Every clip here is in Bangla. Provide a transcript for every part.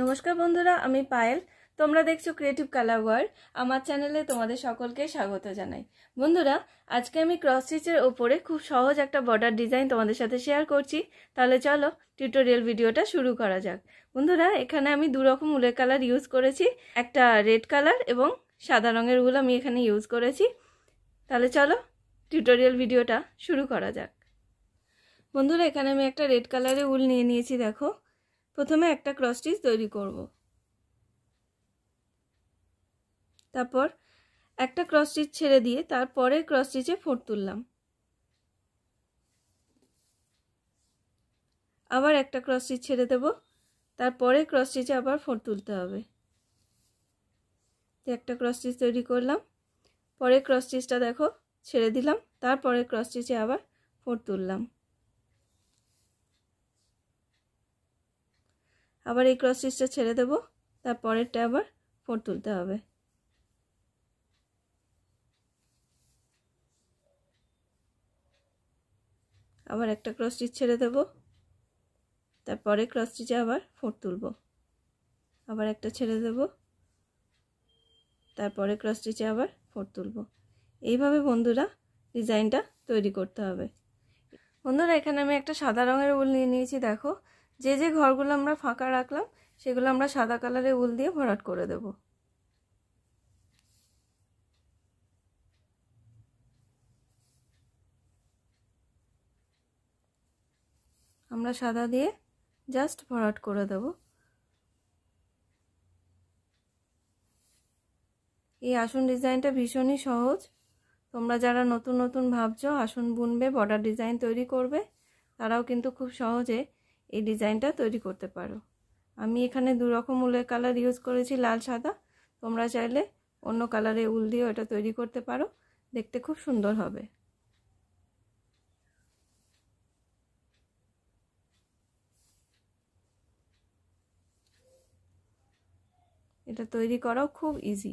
নমস্কার বন্ধুরা আমি পায়েল তোমরা দেখছো ক্রিয়েটিভ কালার ওয়ার্ল্ড আমার চ্যানেলে তোমাদের সকলকে স্বাগত জানাই বন্ধুরা আজকে আমি ক্রস স্টিচের ওপরে খুব সহজ একটা বর্ডার ডিজাইন তোমাদের সাথে শেয়ার করছি তাহলে চলো টিউটোরিয়াল ভিডিওটা শুরু করা যাক বন্ধুরা এখানে আমি দুরকম উলের কালার ইউজ করেছি একটা রেড কালার এবং সাদা রঙের উল আমি এখানে ইউজ করেছি তাহলে চলো টিউটোরিয়াল ভিডিওটা শুরু করা যাক বন্ধুরা এখানে আমি একটা রেড কালারের উল নিয়ে নিয়েছি দেখো প্রথমে একটা ক্রস স্টিচ তৈরি করব তারপর একটা ক্রস স্টিচ ছেড়ে দিয়ে তারপরে ক্রস স্টিচে ফোর তুললাম আবার একটা ক্রস স্টিচ ছেড়ে দেব তারপরে ক্রস স্টিচে আবার ফোর তুলতে হবে একটা ক্রস স্টিচ তৈরি করলাম পরে ক্রস স্টিচটা দেখো ছেড়ে দিলাম তারপরে ক্রস স্টিচে আবার ফোর তুললাম আবার এই ক্রস স্টিচটা ছেড়ে দেবো তারপরেরটা আবার ফোর তুলতে হবে আবার একটা ক্রস স্টিচ ছেড়ে দেব তারপরে ক্রস স্টিচে আবার ফোর তুলব আবার একটা ছেড়ে দেব তারপরে ক্রস স্টিচে আবার ফোর তুলব এইভাবে বন্ধুরা ডিজাইনটা তৈরি করতে হবে বন্ধুরা এখানে আমি একটা সাদা রঙের উল নিয়ে নিয়েছি দেখো যে যে ঘরগুলো আমরা ফাঁকা রাখলাম সেগুলো আমরা সাদা কালারে উল দিয়ে ভরাট করে দেব আমরা সাদা দিয়ে জাস্ট ভরাট করে দেব এই আসন ডিজাইনটা ভীষণই সহজ তোমরা যারা নতুন নতুন ভাবছো আসন বুনবে বর্ডার ডিজাইন তৈরি করবে তারাও কিন্তু খুব সহজে এই ডিজাইনটা তৈরি করতে পারো আমি এখানে দু রকম উলের কালার ইউজ করেছি লাল সাদা তোমরা চাইলে অন্য কালারে উল দিয়েও এটা তৈরি করতে পারো দেখতে খুব সুন্দর হবে এটা তৈরি করাও খুব ইজি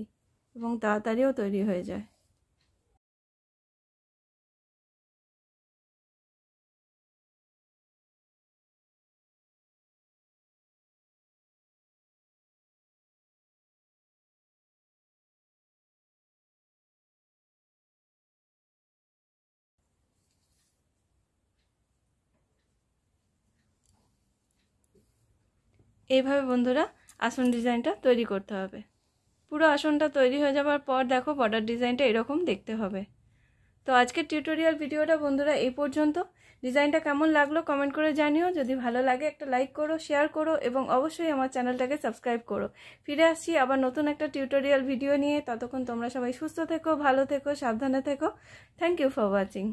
এবং তাড়াতাড়িও তৈরি হয়ে যায় এইভাবে বন্ধুরা আসন ডিজাইনটা তৈরি করতে হবে পুরো আসনটা তৈরি হয়ে যাওয়ার পর দেখো বর্ডার ডিজাইনটা এরকম দেখতে হবে তো আজকের টিউটোরিয়াল ভিডিওটা বন্ধুরা এই পর্যন্ত ডিজাইনটা কেমন লাগলো কমেন্ট করে জানিও যদি ভালো লাগে একটা লাইক করো শেয়ার করো এবং অবশ্যই আমার চ্যানেলটাকে সাবস্ক্রাইব করো ফিরে আসছি আবার নতুন একটা টিউটোরিয়াল ভিডিও নিয়ে ততক্ষণ তোমরা সবাই সুস্থ থেকো ভালো থেকো সাবধানে থেকো থ্যাংক ইউ ফর ওয়াচিং